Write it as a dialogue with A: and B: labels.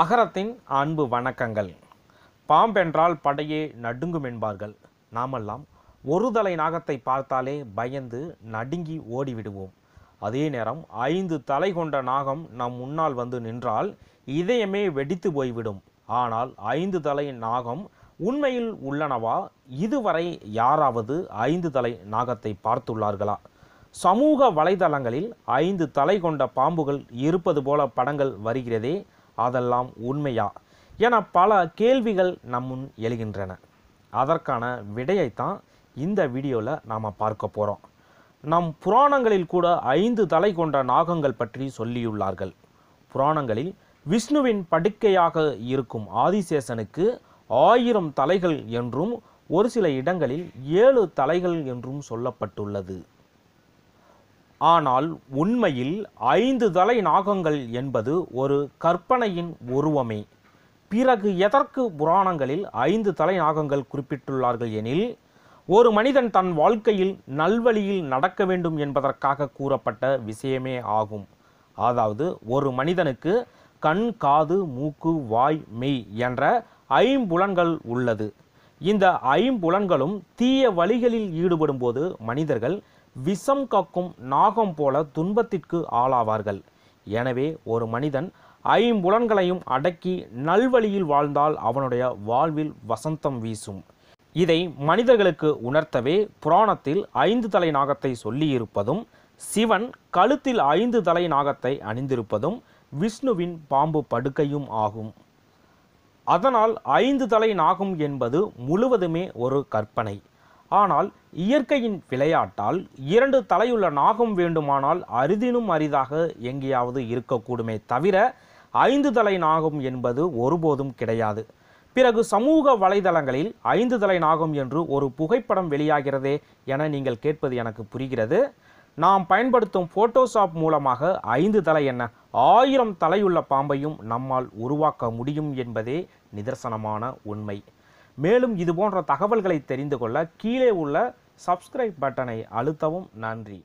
A: அகரத்தின் அன்பு வணக்கங்கள் பாம்பென்றால் படையே நடுங்கும் என்பார்கள் நாமெல்லாம் ஒரு தலை நாகத்தை பார்த்தாலே பயந்து நடுங்கி ஓடிவிடுவோம் அதே நேரம் ஐந்து தலை கொண்ட நாகம் நம் முன்னால் வந்து நின்றால் இதயமே வெடித்து போய்விடும் ஆனால் ஐந்து தலை நாகம் உண்மையில் உள்ளனவா இதுவரை யாராவது ஐந்து தலை நாகத்தை பார்த்துள்ளார்களா சமூக வலைதளங்களில் ஐந்து தலை கொண்ட பாம்புகள் இருப்பது போல படங்கள் வருகிறதே அதெல்லாம் உண்மையா என பல கேள்விகள் நம்முன் எழுகின்றன அதற்கான விடையைத்தான் இந்த வீடியோவில் நாம் பார்க்க போகிறோம் நம் புராணங்களில் கூட ஐந்து தலை கொண்ட நாகங்கள் பற்றி சொல்லியுள்ளார்கள் புராணங்களில் விஷ்ணுவின் படுக்கையாக இருக்கும் ஆதிசேஷனுக்கு ஆயிரம் தலைகள் என்றும் ஒரு சில இடங்களில் ஏழு தலைகள் என்றும் சொல்லப்பட்டுள்ளது ஆனால் உண்மையில் ஐந்து தலை நாகங்கள் என்பது ஒரு கற்பனையின் உருவமே பிறகு எதற்கு புராணங்களில் ஐந்து தலை நாகங்கள் குறிப்பிட்டுள்ளார்கள் எனில் ஒரு மனிதன் தன் வாழ்க்கையில் நல்வழியில் நடக்க வேண்டும் என்பதற்காக கூறப்பட்ட விஷயமே ஆகும் அதாவது ஒரு மனிதனுக்கு கண் காது மூக்கு வாய் மெய் என்ற ஐம்புலன்கள் உள்ளது இந்த ஐம்புலன்களும் தீய வழிகளில் ஈடுபடும்போது மனிதர்கள் விஷம் கக்கும் நாகம் போல துன்பத்திற்கு ஆளாவார்கள் எனவே ஒரு மனிதன் ஐம்புலன்களையும் அடக்கி நல்வழியில் வாழ்ந்தால் அவனுடைய வாழ்வில் வசந்தம் வீசும் இதை மனிதர்களுக்கு உணர்த்தவே புராணத்தில் ஐந்து தலை நாகத்தை சொல்லியிருப்பதும் சிவன் கழுத்தில் ஐந்து தலை நாகத்தை அணிந்திருப்பதும் விஷ்ணுவின் பாம்பு படுக்கையும் ஆகும் அதனால் ஐந்து தலை நாகம் என்பது முழுவதுமே ஒரு கற்பனை ஆனால் இயற்கையின் விளையாட்டால் இரண்டு தலையுள்ள நாகம் வேண்டுமானால் அரிதினும் அரிதாக எங்கேயாவது இருக்கக்கூடுமே தவிர ஐந்து தலை நாகம் என்பது ஒருபோதும் கிடையாது பிறகு சமூக வலைதளங்களில் ஐந்து தலை நாகம் என்று ஒரு புகைப்படம் வெளியாகிறதே என நீங்கள் கேட்பது எனக்கு புரிகிறது நாம் பயன்படுத்தும் ஃபோட்டோஷாப் மூலமாக ஐந்து தலை என்ன ஆயிரம் தலையுள்ள பாம்பையும் நம்மால் உருவாக்க முடியும் என்பதே நிதர்சனமான உண்மை மேலும் இது போன்ற தகவல்களை தெரிந்து கொள்ள கீழே உள்ள சப்ஸ்கிரைப் பட்டனை அழுத்தவும் நன்றி